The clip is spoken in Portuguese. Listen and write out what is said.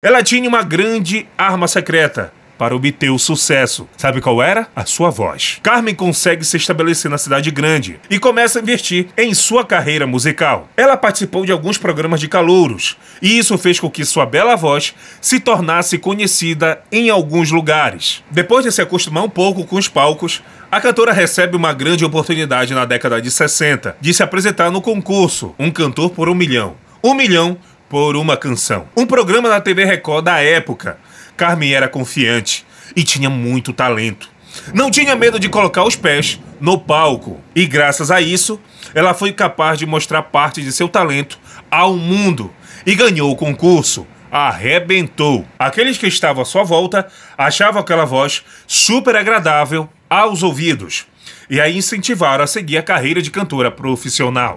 Ela tinha uma grande arma secreta, para obter o sucesso. Sabe qual era? A sua voz. Carmen consegue se estabelecer na cidade grande e começa a investir em sua carreira musical. Ela participou de alguns programas de calouros e isso fez com que sua bela voz se tornasse conhecida em alguns lugares. Depois de se acostumar um pouco com os palcos, a cantora recebe uma grande oportunidade na década de 60 de se apresentar no concurso Um Cantor por um Milhão. Um milhão por uma canção. Um programa da TV Record da época. Carmen era confiante e tinha muito talento. Não tinha medo de colocar os pés no palco. E graças a isso, ela foi capaz de mostrar parte de seu talento ao mundo e ganhou o concurso. Arrebentou. Aqueles que estavam à sua volta achavam aquela voz super agradável aos ouvidos e a incentivaram a seguir a carreira de cantora profissional.